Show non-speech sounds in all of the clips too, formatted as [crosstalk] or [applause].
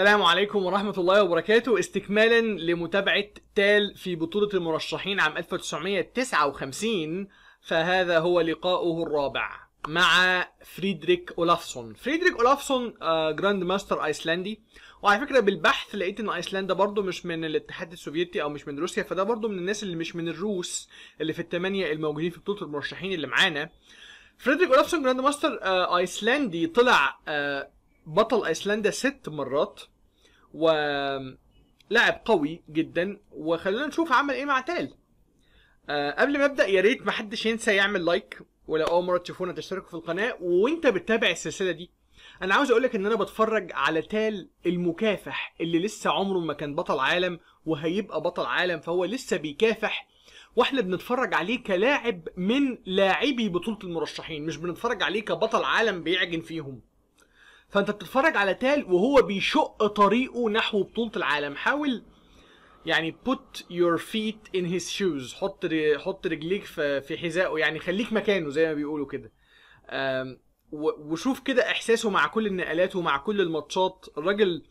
السلام عليكم ورحمة الله وبركاته استكمالا لمتابعة تال في بطولة المرشحين عام 1959 فهذا هو لقاؤه الرابع مع فريدريك أولافسون فريدريك أولافسون جراند ماستر أيسلندي وعلى فكرة بالبحث لقيت ان ايسلندا برضو مش من الاتحاد السوفيتي او مش من روسيا فده برضو من الناس اللي مش من الروس اللي في الثمانية الموجودين في بطولة المرشحين اللي معانا فريدريك أولافسون جراند ماستر ايسلندي طلع آه، بطل ايسلندا ست مرات ولاعب قوي جدا وخلونا نشوف عمل ايه مع تال آه قبل ما ابدا يا ريت محدش ينسى يعمل لايك ولو اول مره تشوفونا تشتركوا في القناه وانت بتتابع السلسله دي انا عاوز اقولك ان انا بتفرج على تال المكافح اللي لسه عمره ما كان بطل عالم وهيبقى بطل عالم فهو لسه بيكافح واحنا بنتفرج عليه كلاعب من لاعبي بطوله المرشحين مش بنتفرج عليه كبطل عالم بيعجن فيهم فانت بتتفرج على تال وهو بيشق طريقه نحو بطوله العالم حاول يعني put your feet in his shoes حط حط رجليك في حذائه يعني خليك مكانه زي ما بيقولوا كده وشوف كده احساسه مع كل النقلات ومع كل الماتشات الراجل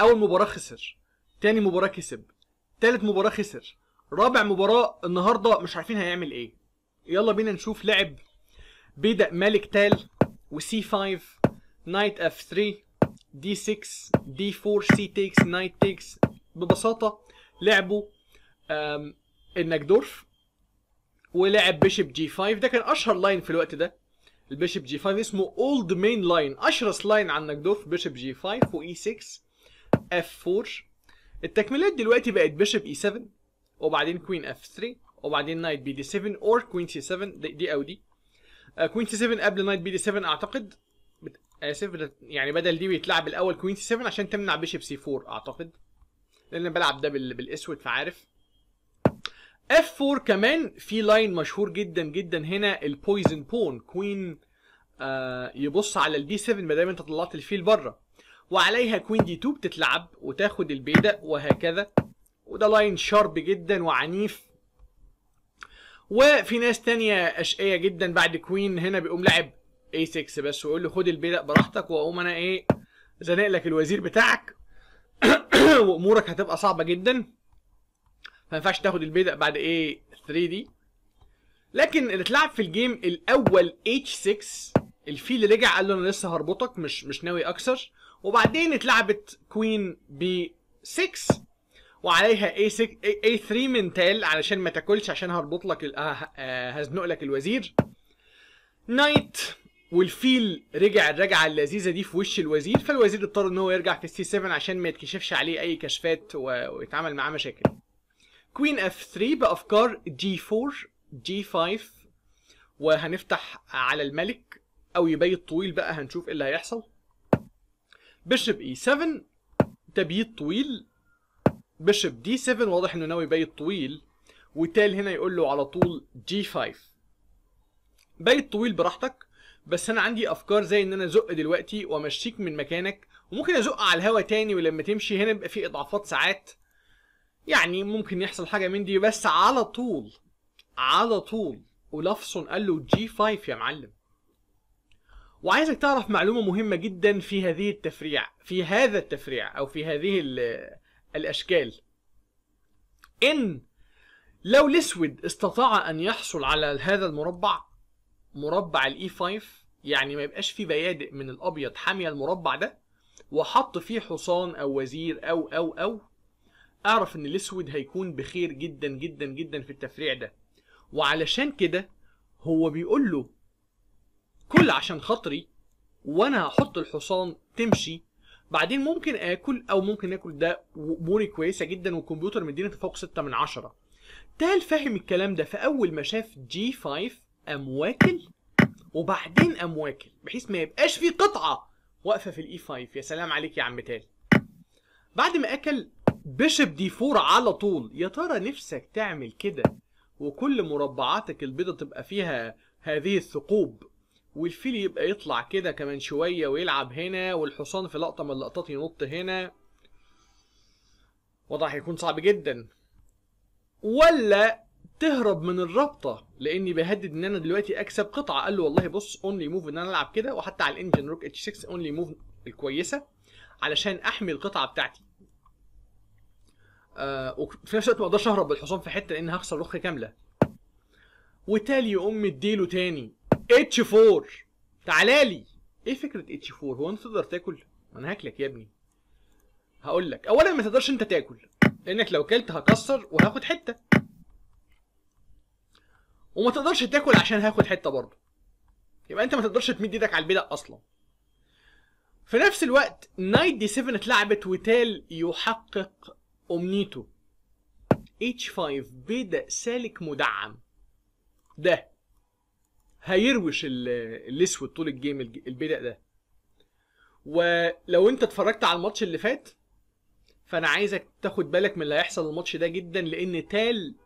اول مباراه خسر تاني مباراه كسب تالت مباراه خسر رابع مباراه النهارده مش عارفين هيعمل ايه يلا بينا نشوف لعب بيدأ مالك تال وسي 5 نايت اف 3 دي 6 دي 4 سي تيكس نايت تيكس ببساطه لعبوا النجدورف ولعب بيشب جي 5 ده كان اشهر لاين في الوقت ده البيشب جي 5 اسمه اولد مين لاين اشرس لاين على النجدورف بيشب جي 5 واي 6 e اف 4 التكملات دلوقتي بقت بيشب اي 7 وبعدين كوين اف 3 وبعدين نايت بي دي 7 اور كوين سي 7 دي, دي او دي كوين سي 7 قبل نايت بي دي 7 اعتقد اسف آه، يعني بدل دي بيتلعب الاول كوين سي 7 عشان تمنع بيشب سي 4 اعتقد لان بلعب ده بالاسود فعارف اف 4 كمان في لاين مشهور جدا جدا هنا البويزن بون كوين آه يبص على الدي 7 ما دام انت طلعت الفيل بره وعليها كوين دي 2 بتتلعب وتاخد البيدق وهكذا وده لاين شارب جدا وعنيف وفي ناس تانية أشقية جدا بعد كوين هنا بيقوم لاعب اي 6 بس ويقول له خد البيدق براحتك واقوم انا ايه زنق لك الوزير بتاعك [clears throat] وامورك هتبقى صعبه جدا ما ينفعش تاخد البيدق بعد ايه 3 دي لكن اللي اتلعب في الجيم الاول اتش 6 الفيل رجع قال له انا لسه هربطك مش مش ناوي اكسر وبعدين اتلعبت كوين بي 6 وعليها اي 6 اي 3 من تال علشان ما تاكلش عشان هربط لك آه، آه، هزنق لك الوزير نايت والفيل رجع الرجعه اللذيذه دي في وش الوزير فالوزير اضطر ان هو يرجع في سي 7 عشان ما يتكشفش عليه اي كشفات ويتعامل معاه مشاكل كوين اف 3 بافكار جي 4 جي 5 وهنفتح على الملك او يبيت طويل بقى هنشوف ايه اللي هيحصل بشب اي 7 تبييت طويل بشب دي 7 واضح انه ناوي يبيت طويل وتال هنا يقول له على طول جي 5 بيت طويل براحتك بس انا عندي افكار زي ان انا ازق دلوقتي وامشيك من مكانك وممكن ازق على الهوا تاني ولما تمشي هنا يبقى في اضعافات ساعات يعني ممكن يحصل حاجه من دي بس على طول على طول ولافسون قال له جي 5 يا معلم وعايزك تعرف معلومه مهمه جدا في هذه التفريع في هذا التفريع او في هذه الاشكال ان لو الاسود استطاع ان يحصل على هذا المربع مربع الاي 5 e يعني ما يبقاش فيه بيادق من الابيض حاميه المربع ده وحط فيه حصان او وزير او او او اعرف ان الاسود هيكون بخير جدا جدا جدا في التفريع ده وعلشان كده هو بيقول له كل عشان خاطري وانا هحط الحصان تمشي بعدين ممكن اكل او ممكن اكل ده اموري كويسه جدا والكمبيوتر مديني تفوق 6 من 10 تال فاهم الكلام ده فاول ما شاف جي 5 قام واكل وبعدين قام واكل بحيث ما يبقاش في قطعه واقفه في الاي 5 e يا سلام عليك يا عم تالي بعد ما اكل بيشب دي 4 على طول يا ترى نفسك تعمل كده وكل مربعاتك البيضه تبقى فيها هذه الثقوب والفيل يبقى يطلع كده كمان شويه ويلعب هنا والحصان في لقطه من اللقطات ينط هنا وضع هيكون صعب جدا ولا تهرب من الرابطه لاني بهدد ان انا دلوقتي اكسب قطعه قال له والله بص اونلي موف ان انا العب كده وحتى على الانجن روك اتش 6 اونلي موف الكويسه علشان احمي القطعه بتاعتي آه وفي نفس الوقت ما اقدرش اهرب بالحصان في حته لان هخسر رخ كامله وتالي يقوم مديله تاني اتش 4 تعالى لي ايه فكره اتش 4 هو انت تقدر تاكل انا هاكلك يا ابني هقول لك اولا ما تقدرش انت تاكل لانك لو كلت هكسر وهاخد حته وما تقدرش تاكل عشان هاخد حته برضه يبقى انت ما تقدرش تمد ايدك على البدع اصلا في نفس الوقت نايت دي 7 اتلعبت وتال يحقق امنيته اتش 5 بدا سالك مدعم ده هيروش الاسود طول الجيم البدأ ده ولو انت اتفرجت على الماتش اللي فات فانا عايزك تاخد بالك من اللي هيحصل الماتش ده جدا لان تال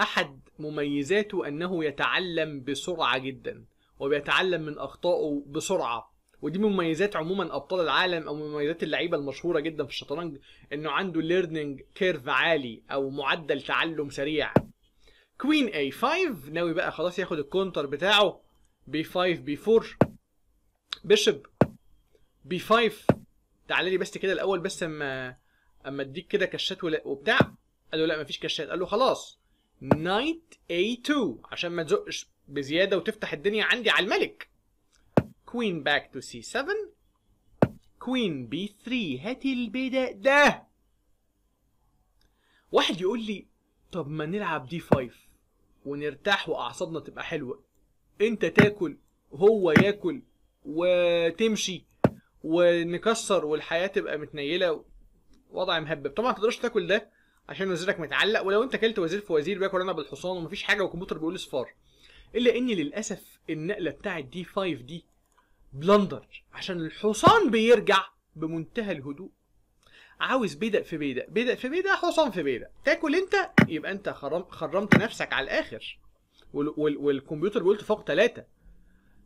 أحد مميزاته أنه يتعلم بسرعة جدا وبيتعلم من أخطائه بسرعة ودي من مميزات عموما ابطال العالم او مميزات اللعيبه المشهوره جدا في الشطرنج انه عنده ليرنينج كيرف عالي او معدل تعلم سريع كوين اي 5 ناوي بقى خلاص ياخد الكونتر بتاعه بي 5 بي 4 بيشب بي 5 تعالى لي بس كده الاول بس اما اما اديك كده كشات وبتاع قال له لا مفيش كشات قال له خلاص نايت A2 عشان ما تزقش بزياده وتفتح الدنيا عندي على الملك كوين باك تو سي 7 كوين بي 3 هاتي البداء ده واحد يقول لي طب ما نلعب دي 5 ونرتاح واعصابنا تبقى حلوه انت تاكل هو ياكل وتمشي ونكسر والحياه تبقى متنيله وضع مهبب طبعا ما تقدرش تاكل ده عشان وزيرك متعلق ولو انت كلت وزير في وزير بياكل انا بالحصان ومفيش حاجه والكمبيوتر بيقول صفار الا ان للاسف النقله بتاعت دي 5 دي بلندر عشان الحصان بيرجع بمنتهى الهدوء عاوز بيدق في بيدق بيدق في بيدق حصان في بيدق تاكل انت يبقى انت خرم خرمت نفسك على الاخر وال وال والكمبيوتر بيقول فوق ثلاثة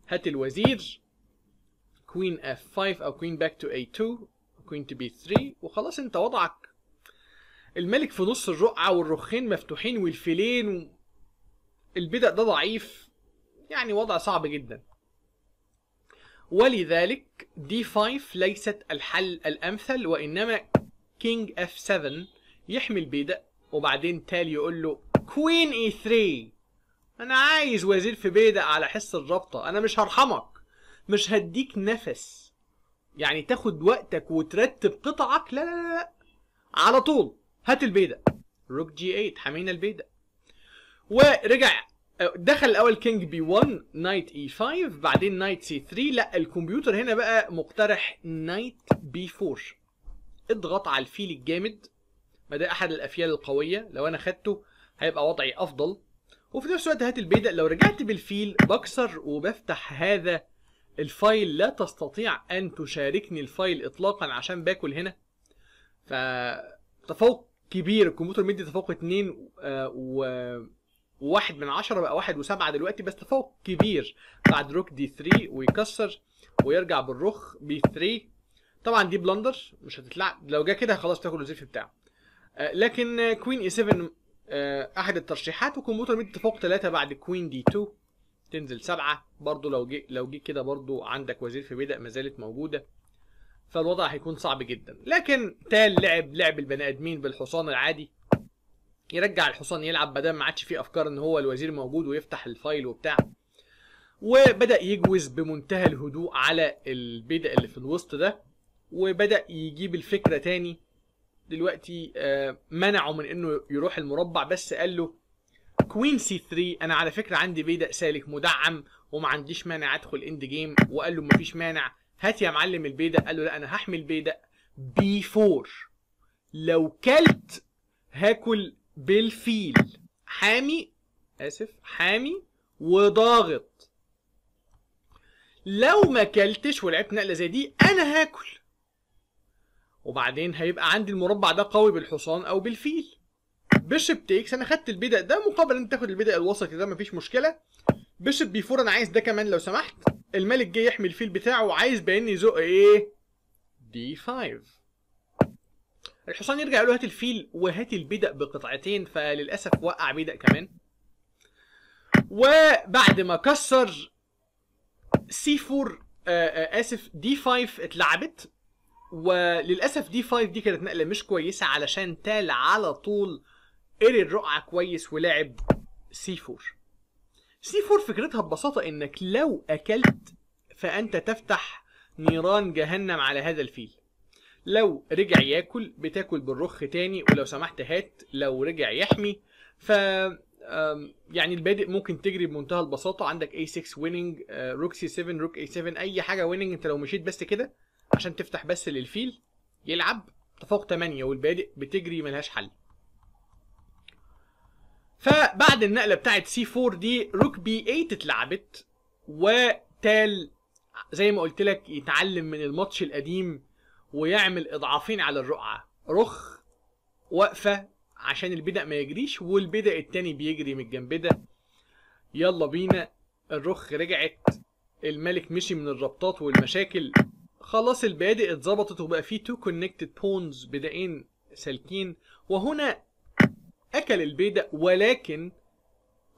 هات الوزير كوين اف 5 او كوين باك تو اي 2 كوين تو بي 3 وخلاص انت وضعك الملك في نص الرقعه والرخين مفتوحين والفيلين و... البدأ ده ضعيف يعني وضع صعب جدا ولذلك دي 5 ليست الحل الأمثل وإنما كينج اف 7 يحمي البيدق وبعدين تالي يقول له كوين e 3 انا عايز وزير في بيدق على حس الرابطه انا مش هرحمك مش هديك نفس يعني تاخد وقتك وترتب قطعك لا لا لا على طول هات البيدا روك جي 8 حمينا البيدا ورجع دخل الاول كينج بي 1 نايت اي 5 بعدين نايت سي 3 لا الكمبيوتر هنا بقى مقترح نايت بي 4 اضغط على الفيل الجامد ما ده احد الافيال القويه لو انا خدته هيبقى وضعي افضل وفي نفس الوقت هات البيدا لو رجعت بالفيل بكسر وبفتح هذا الفايل لا تستطيع ان تشاركني الفايل اطلاقا عشان باكل هنا ف تفوق كبير الكمبيوتر مدي تفوق 2 آه، و واحد من عشرة بقى واحد وسبعة دلوقتي بس تفوق كبير بعد روك دي 3 ويكسر ويرجع بالرخ بي 3 طبعا دي بلندر مش هتتلعب لو جه كده خلاص تاكل الزيف بتاعه آه، لكن كوين اي 7 آه، احد الترشيحات وكمبيوتر ميد تفوق 3 بعد كوين دي 2 تنزل سبعة برضو لو جه لو جه كده برضو عندك وزير في بدأ ما زالت موجوده فالوضع هيكون صعب جدا لكن تال لعب لعب البني ادمين بالحصان العادي يرجع الحصان يلعب بدل ما عادش فيه افكار ان هو الوزير موجود ويفتح الفايل وبتاع وبدا يجوز بمنتهى الهدوء على البيدا اللي في الوسط ده وبدا يجيب الفكره تاني دلوقتي آه، منعه من انه يروح المربع بس قال له كوين سي 3 انا على فكره عندي بيدا سالك مدعم وما عنديش مانع ادخل اند جيم وقال له مفيش مانع هات يا معلم البيدق قال له لا انا هحمي البيدق بيفور لو كلت هاكل بالفيل حامي اسف حامي وضاغط لو ما كلتش ولعبت نقله زي دي انا هاكل وبعدين هيبقى عندي المربع ده قوي بالحصان او بالفيل بيشب تيكس انا خدت البيدق ده مقابل ان تاخد البيدق الوسطي ده مفيش مشكله بيشب بي 4 انا عايز ده كمان لو سمحت الملك جه يحمي الفيل بتاعه وعايز بان يزق ايه دي 5 الحصان يرجع يقول له هات الفيل وهات البدأ بقطعتين فللاسف وقع بدأ كمان وبعد ما كسر سي 4 آه، آه، اسف دي 5 اتلعبت وللاسف دي 5 دي كانت نقله مش كويسه علشان تال على طول قري الرقعه كويس ولعب سي 4 سي فور فكرتها ببساطه انك لو اكلت فانت تفتح نيران جهنم على هذا الفيل لو رجع ياكل بتاكل بالرخ تاني ولو سمحت هات لو رجع يحمي ف يعني البادئ ممكن تجري بمنتهى البساطه عندك a 6 ويننج روك سي 7 روك a 7 اي حاجه ويننج انت لو مشيت بس كده عشان تفتح بس للفيل يلعب تفوق 8 والبادئ بتجري ملهاش حل فبعد النقله بتاعت سي 4 دي روك بي 8 اتلعبت وتال زي ما قلت لك يتعلم من الماتش القديم ويعمل اضعافين على الرقعه رخ واقفه عشان البدأ ما يجريش والبدأ التاني بيجري من الجنب ده يلا بينا الرخ رجعت الملك مشي من الربطات والمشاكل خلاص البادئ اتظبطت وبقى فيه تو كونكتد بونز بدائين سالكين وهنا اكل البيضة ولكن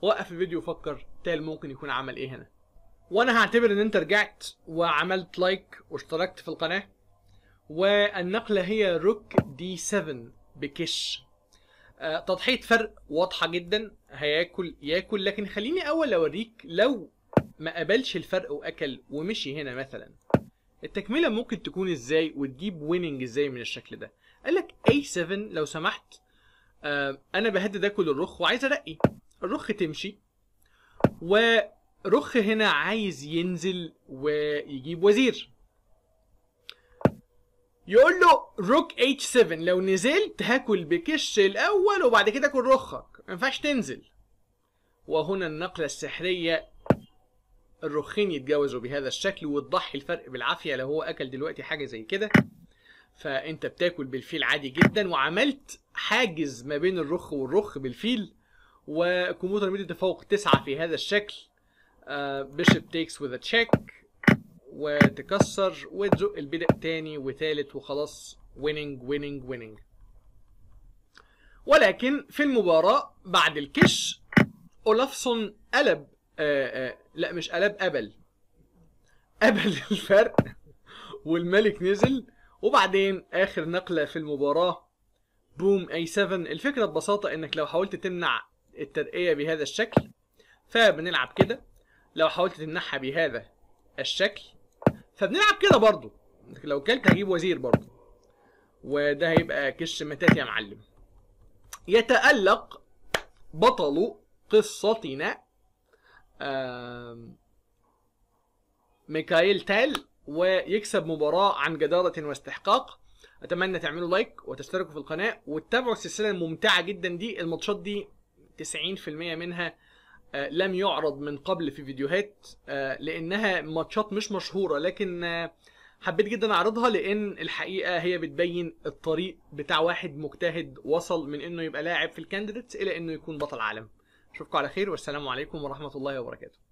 وقف الفيديو وفكر تال ممكن يكون عمل ايه هنا وانا هعتبر ان انت رجعت وعملت لايك واشتركت في القناة والنقلة هي روك دي 7 بكش آه، تضحية فرق واضحة جدا هياكل ياكل لكن خليني اول اوريك لو ما قبلش الفرق واكل ومشي هنا مثلا التكملة ممكن تكون ازاي وتجيب ويننج ازاي من الشكل ده قال لك اي 7 لو سمحت آه، انا بهدد اكل الرخ وعايز ارقي الرخ تمشي ورخ هنا عايز ينزل ويجيب وزير يقول له روك H7 لو نزلت هاكل بكش الاول وبعد كده اكل رخك ما ينفعش تنزل وهنا النقله السحريه الرخين يتجاوزوا بهذا الشكل وتضحي الفرق بالعافيه لو هو اكل دلوقتي حاجه زي كده فانت بتاكل بالفيل عادي جدا وعملت حاجز ما بين الرخ والرخ بالفيل وكموتر ميديا تفوق تسعة في هذا الشكل بيشب تيكس وذ تشيك وتكسر وتزق البدء تاني وثالث وخلاص ويننج ويننج ويننج ولكن في المباراة بعد الكش أولافسون قلب آه، آه، لا مش قلب قبل قبل الفرق والملك نزل وبعدين اخر نقله في المباراه بوم اي 7 الفكره ببساطه انك لو حاولت تمنع الترقيه بهذا الشكل فبنلعب كده لو حاولت تمنعها بهذا الشكل فبنلعب كده برضو لو كلت هجيب وزير برضو وده هيبقى كش متات يا معلم يتألق بطل قصتنا ميكايل تال ويكسب مباراة عن جدارة واستحقاق اتمنى تعملوا لايك وتشتركوا في القناة وتتابعوا السلسلة الممتعة جدا دي الماتشات دي 90% منها آه، لم يعرض من قبل في فيديوهات آه، لانها ماتشات مش مشهورة لكن آه، حبيت جدا اعرضها لان الحقيقه هي بتبين الطريق بتاع واحد مجتهد وصل من انه يبقى لاعب في الكانديديتس الى انه يكون بطل عالم اشوفكم على خير والسلام عليكم ورحمه الله وبركاته